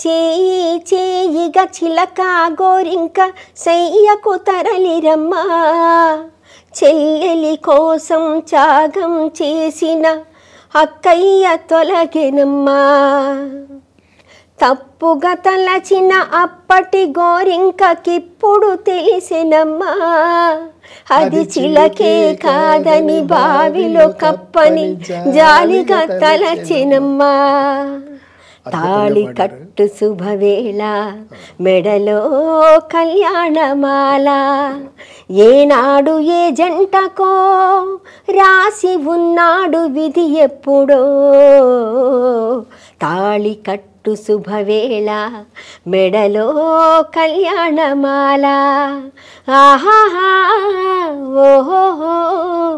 చేయి చేయిగా చిలక గోరింక శయ్యకు తరలిరమ్మా చెల్లెలి కోసం త్యాగం చేసిన అక్కయ్య తొలగినమ్మా తప్పుగా తలచిన అప్పటి గోరింకకిప్పుడు తెలిసినమ్మా అది చిలకే కాదని బావిలో కప్పని జాలిగా తలచినమ్మా తాళి కట్టు శుభవేళ మెడలో కళ్యాణమాల ఏనాడు ఏ జంటకో రాసి ఉన్నాడు విధి ఎప్పుడో తాళి కట్టు శుభవేళ మెడలో కళ్యాణమాల ఆహా ఓహో